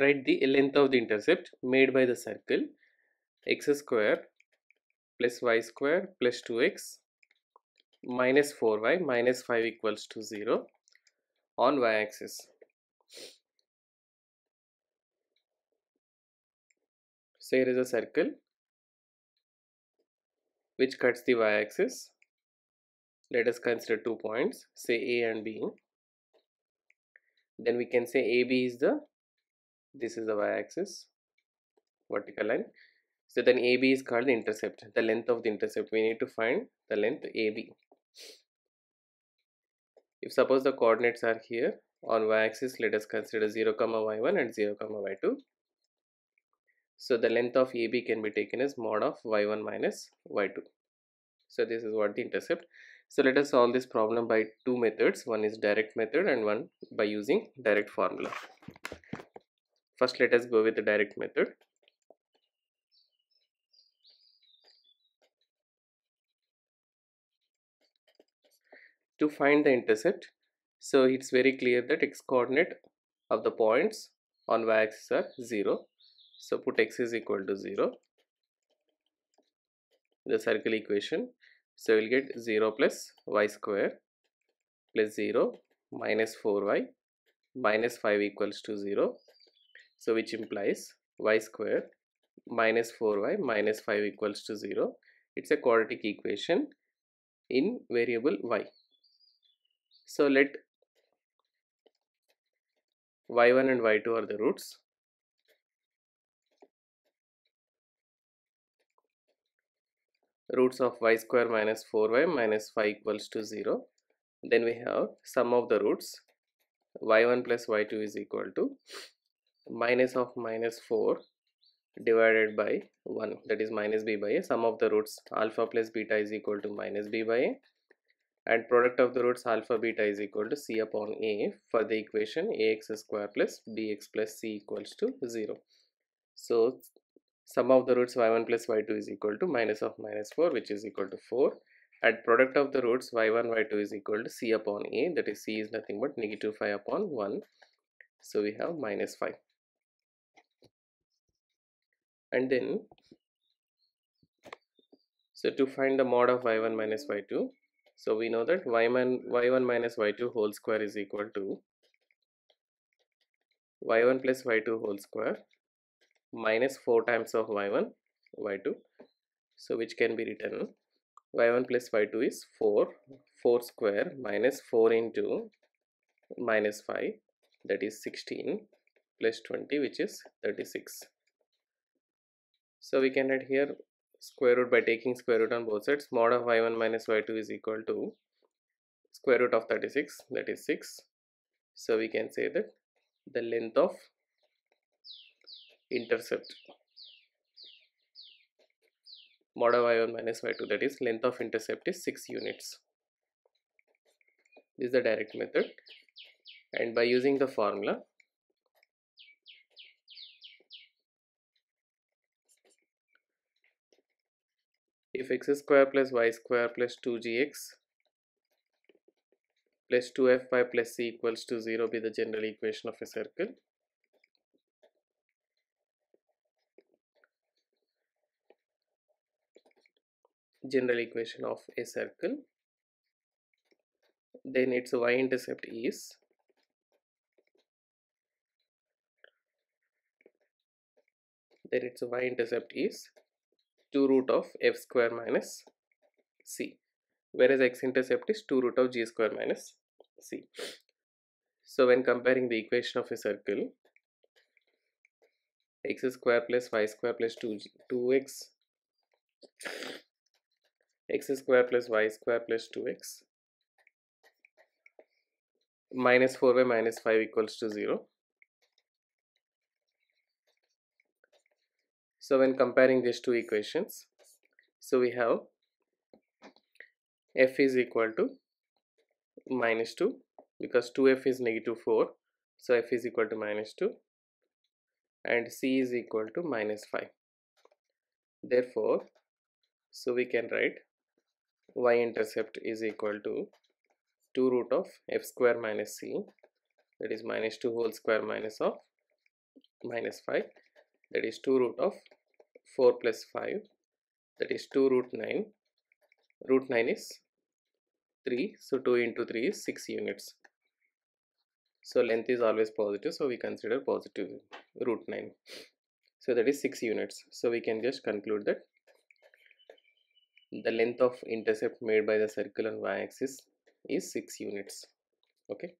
write the length of the intercept made by the circle x square plus y square plus 2x minus 4y minus 5 equals to 0 on y-axis. So here is a circle which cuts the y-axis. Let us consider two points say A and B. Then we can say AB is the this is the y-axis vertical line so then AB is called the intercept the length of the intercept we need to find the length AB if suppose the coordinates are here on y-axis let us consider 0 comma y1 and 0 comma y2 so the length of AB can be taken as mod of y1 minus y2 so this is what the intercept so let us solve this problem by two methods one is direct method and one by using direct formula First, let us go with the direct method. To find the intercept, so it's very clear that x coordinate of the points on y-axis are 0. So put x is equal to 0. The circle equation. So we'll get 0 plus y square plus 0 minus 4y minus 5 equals to 0 so which implies y square minus 4y minus 5 equals to 0. It's a quadratic equation in variable y. So let y1 and y2 are the roots. Roots of y square minus 4y minus 5 equals to 0. Then we have sum of the roots y1 plus y2 is equal to minus of minus 4 divided by 1 that is minus b by a sum of the roots alpha plus beta is equal to minus b by a and product of the roots alpha beta is equal to c upon a for the equation ax square plus bx plus c equals to 0. So sum of the roots y1 plus y2 is equal to minus of minus 4 which is equal to 4 and product of the roots y1 y2 is equal to c upon a that is c is nothing but negative 5 upon 1 so we have minus 5 and then so to find the mod of y1 minus y2 so we know that y1, y1 minus y2 whole square is equal to y1 plus y2 whole square minus 4 times of y1 y2 so which can be written y1 plus y2 is 4 4 square minus 4 into minus 5 that is 16 plus 20 which is 36 so we can write here square root by taking square root on both sides mod of y1 minus y2 is equal to square root of 36 that is 6. So we can say that the length of intercept mod of y1 minus y2 that is length of intercept is 6 units. This is the direct method and by using the formula if x square plus y square plus 2gx plus 2fy plus c equals to 0 be the general equation of a circle. general equation of a circle then its y-intercept is then its y-intercept is 2 root of f square minus c whereas x-intercept is 2 root of g square minus c. So when comparing the equation of a circle x square plus y square plus 2 2x x square plus y square plus 2x minus 4y minus 5 equals to 0 So when comparing these two equations, so we have f is equal to minus 2 because 2f is negative 4 so f is equal to minus 2 and c is equal to minus 5 therefore so we can write y-intercept is equal to 2 root of f square minus c that is minus 2 whole square minus of minus 5 that is 2 root of 4 plus 5 that is 2 root 9 root 9 is 3 so 2 into 3 is 6 units so length is always positive so we consider positive root 9 so that is 6 units so we can just conclude that the length of intercept made by the circle on y-axis is 6 units okay